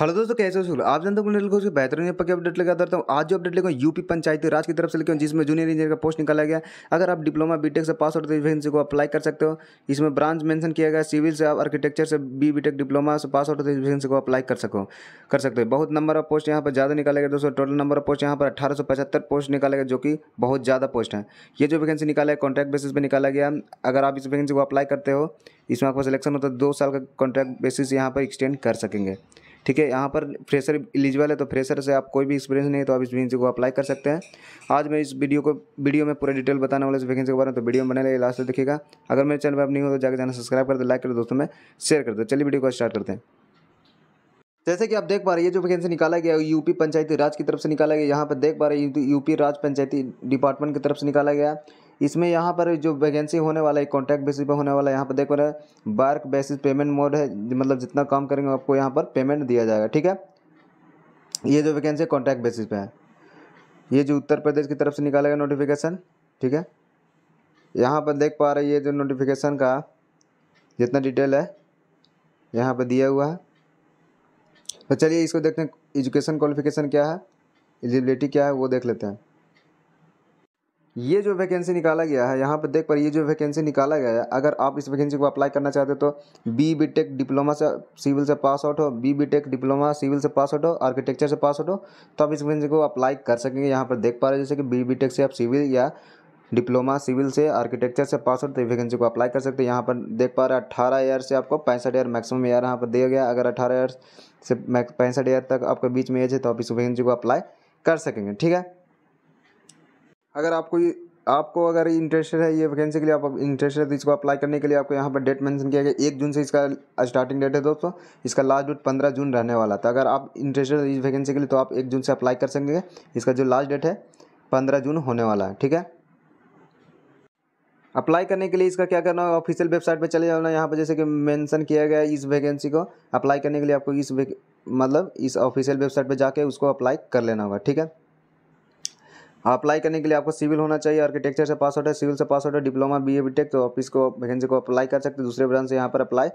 hello दोस्तों कैसे हो आप हो कुंडल को बेहतरीन पक्के अपडेट लेकर आता हूँ आज जो अपडेट लेकर यूपी पंचायती राज की तरफ से लेकर जिसमें जूनियर इंजीनियर का पोस्ट निकाला गया अगर आप डिप्लोमा बीटेक से पास आउट तो वैकेंसी को अप्लाई कर सकते हो इसमें ब्रांच मेंशन किया गया सिविल से आप आर्किटेक्चर से बी बी डिप्लोमा से पास आउट तो वैकेंसी को अप्लाई कर सको कर सकते हो बहुत नंबर ऑफ पोस्ट यहाँ पर ज़्यादा निकाला गया दोस्तों टोटल नंबर ऑफ पोस्ट यहाँ पर अठारह पोस्ट निकाला गया जो कि बहुत ज़्यादा पोस्ट है ये जो वैकेंसी निकाला है कॉन्ट्रैक्ट बेसिस पर निकाला गया अगर आप इस वैकेंसी को अप्लाई करते हो इसमें आपको सिलेक्शन होता है दो साल का कॉन्ट्रैक्ट बेसिस यहाँ पर एक्सटेंड कर सकेंगे ठीक है यहाँ पर फ्रेशर एलिजिबल है तो फ्रेशर से आप कोई भी एक्सपीरियंस नहीं है तो आप इस वैकेंसी को अप्लाई कर सकते हैं आज मैं इस वीडियो को वीडियो में पूरा डिटेल बताने वाला इस वैकेंसी के बारे में तो वीडियो बने लगे लास्ट तक देखिएगा अगर मेरे चैनल पर आप नहीं हो तो जाकर जाना सब्सक्राइब कर दो लाइक कर दोस्तों में शेयर कर दो चलिए वीडियो को स्टार्ट करते हैं जैसे कि आप देख पा रहे हैं जो वैकेंसी निकाला गया है यूपी पंचायती राज की तरफ से निकाला गया यहाँ पर देख पा रहे हैं यूपी राज पंचायती डिपार्टमेंट की तरफ से निकाला गया इसमें यहाँ पर जो वैकेंसी होने वाला है कॉन्ट्रैक्ट बेसिस पर होने वाला है यहाँ पर देखो रहे वर्क बेसिस पेमेंट मोड है मतलब जितना काम करेंगे आपको यहाँ पर पेमेंट दिया जाएगा ठीक है ये जो वैकेंसी कॉन्ट्रैक्ट बेसिस पे है ये जो उत्तर प्रदेश की तरफ से निकालेगा नोटिफिकेशन ठीक है यहाँ पर देख पा रहे ये जो नोटिफिकेशन का जितना डिटेल है यहाँ पर दिया हुआ है तो चलिए इसको देखते हैं एजुकेशन क्वालिफिकेशन क्या है एलिजिबिलिटी क्या है वो देख लेते हैं ये जो वैकेंसी निकाला गया है यहाँ पर देख पर ये जो वैकेंसी निकाला गया है अगर आप इस वैकेंसी को अप्लाई करना चाहते तो बी बी टेक डिप्लोमा से सिविल से पास आउट हो B B tech diploma civil से पास आउट हो आर्किटेक्चर से पास आउट हो तो आप इस वैकेंसी को अप्लाई कर सकेंगे यहाँ पर देख पा रहे हैं जैसे कि बी बी टेक से आप सिविल या डिप्लोमा सिविल से आर्किटेक्चर से पास आउट तो वैकेंसी को अप्लाई कर सकते हैं यहाँ पर देख पा रहे हैं अठारह ईयर से आपको पैंसठ ईयर मैक्सिमम ईयर यहाँ पर दिया गया अगर अट्ठारह ईयर से पैंसठ ईयर तक आपके बीच में एज है तो आप इस वैकेंसी को अप्लाई कर सकेंगे ठीक है अगर आपको ये आपको अगर इंटरेस्टेड है ये वैकेंसी के लिए आप इंटरेस्टेड है तो इसको अप्लाई करने के लिए आपको यहाँ पर डेट मेंशन किया गया एक जून से इसका स्टार्टिंग डेट है दोस्तों इसका लास्ट डेट पंद्रह जून रहने वाला था अगर आप इंटरेस्टेड है इस वैकेंसी के लिए तो आप एक जून से अप्लाई कर सकेंगे इसका जो लास्ट डेट है पंद्रह जून होने वाला है ठीक है अप्लाई करने के लिए इसका क्या करना है ऑफिशियल वेबसाइट पर चले जाना यहाँ पर जैसे कि मैंसन किया गया इस वैकेंसी को अप्लाई करने के लिए आपको इस मतलब इस ऑफिशियल वेबसाइट पर जाके उसको अप्लाई कर लेना होगा ठीक है अप्लाई करने के लिए आपको सिविल होना चाहिए आर्किटेक्चर से पास आउट है सिविल से पास आउट है diploma B A B tech तो आप इसको वैकेंसी को अप्लाई कर सकते हैं दूसरे ब्रांच से यहाँ पर अप्लाई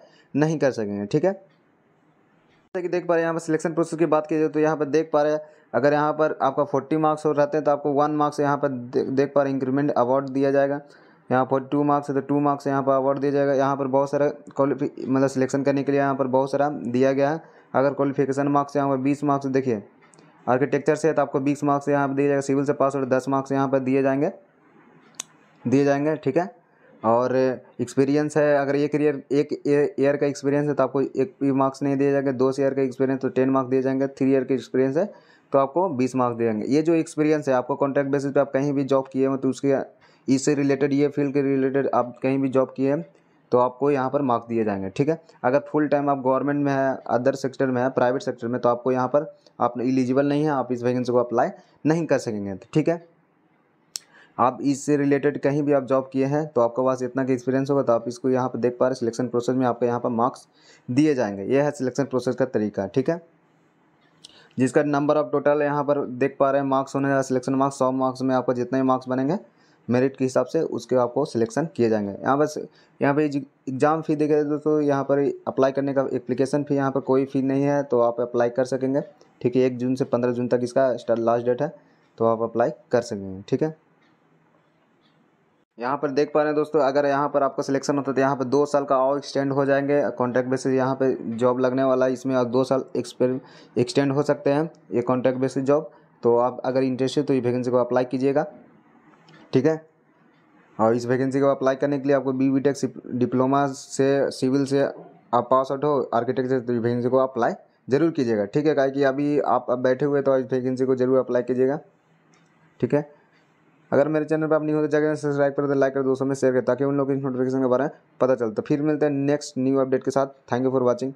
नहीं कर सकेंगे ठीक है जैसे कि देख पा रहे हैं यहाँ पर सिलेक्शन प्रोसेस की बात की जाए तो यहाँ पर देख पा रहे हैं अगर यहाँ पर आपका फोर्टी मार्क्स हो रहते हैं तो आपको वन मार्क्स यहाँ पर देख पा रहे हैं इंक्रीमेंट अवार्ड दिया जाएगा यहाँ पर टू मार्क्स है तो टू मार्क्स यहाँ पर अवार्ड दिया जाएगा यहाँ पर बहुत सारा क्वालिफी मतलब सिलेक्शन करने के लिए यहाँ पर बहुत सारा दिया गया है अगर क्वालिफिकेशन मार्क्स यहाँ पर बीस मार्क्स देखिए आर्किटेक्चर से तो आपको बीस मार्क्स यहाँ पर दिए जाएगा सिविल से पास और दस मार्क्स यहाँ पर दिए जाएंगे दिए जाएंगे ठीक है और एक्सपीरियंस है अगर एक ईयर एक ईयर का एक्सपीरियंस है तो आपको एक भी मार्क्स नहीं दिए जाएंगे दो ईयर का एक्सपीरियंस तो टेन मार्क्स दिए जाएंगे थ्री ईयर का एक्सपीरियंस है तो आपको बीस मार्क्स दिए जाएंगे ये जो एक्सपीरियंस है आपको कॉन्ट्रैक्ट बेसिस पे आप कहीं भी जॉब किए हो तो उसके इससे रिलेटेड ये फील्ड के रिलेटेड आप कहीं भी जॉब किए हैं तो आपको यहाँ पर मार्क्स दिए जाएंगे ठीक है अगर फुल टाइम आप गवर्नमेंट में है अदर सेक्टर में है प्राइवेट सेक्टर में तो आपको यहाँ पर आप इलिजिबल नहीं है आप इस वैकेंसी को अप्लाई नहीं कर सकेंगे ठीक है आप इससे रिलेटेड कहीं भी आप जॉब किए हैं तो आपके पास इतना का एक्सपीरियंस होगा तो आप इसको यहाँ पर देख पा रहे सिलेक्शन प्रोसेस में आपको यहाँ पर मार्क्स दिए जाएंगे यह है सिलेक्शन प्रोसेस का तरीका ठीक है जिसका नंबर आप टोटल यहाँ पर देख पा रहे हैं मार्क्स होने सिलेक्शन मार्क्स सौ मार्क्स में आपको जितने मार्क्स बनेंगे मेरिट के हिसाब से उसके आपको सिलेक्शन किए जाएंगे यहाँ बस यहाँ पे एग्ज़ाम फ़ी देखे दोस्तों तो यहाँ पर अप्लाई करने का एप्लीकेशन फ़ी यहाँ पर कोई फ़ी नहीं है तो आप अप्लाई कर सकेंगे ठीक है एक जून से पंद्रह जून तक इसका लास्ट डेट है तो आप अप्लाई कर सकेंगे ठीक है यहाँ पर देख पा रहे हैं दोस्तों अगर यहाँ पर आपका सिलेक्शन होता है तो यहाँ पर दो साल का और एक्सटेंड हो जाएंगे कॉन्ट्रैक्ट बेसिस यहाँ पर जॉब लगने वाला है इसमें और दो साल एक्सटेंड हो सकते हैं ये कॉन्ट्रैक्ट बेसिस जॉब तो आप अगर इंटरेस्टेड तो ये वैकेंसी को अप्लाई कीजिएगा ठीक है और इस वैकेंसी को अप्लाई करने के लिए आपको बी बी टेक डिप्लोमा से सिविल से आप पास आउट हो आर्किटेक्चर तो वैकेंसी को अप्लाई ज़रूर कीजिएगा ठीक है कहा कि अभी आप बैठे हुए तो इस वैकेंसी को जरूर अप्लाई कीजिएगा ठीक है अगर मेरे चैनल पर आप नहीं हो तो जाकर सब्सक्राइब कर तो लाइक कर दोस्तों में शेयर करें ताकि उन लोगों इस नोटिफिकेशन के बारे में पता चलता तो फिर मिलते हैं नेक्स्ट न्यू अपडेट के साथ थैंक यू फॉर वॉचिंग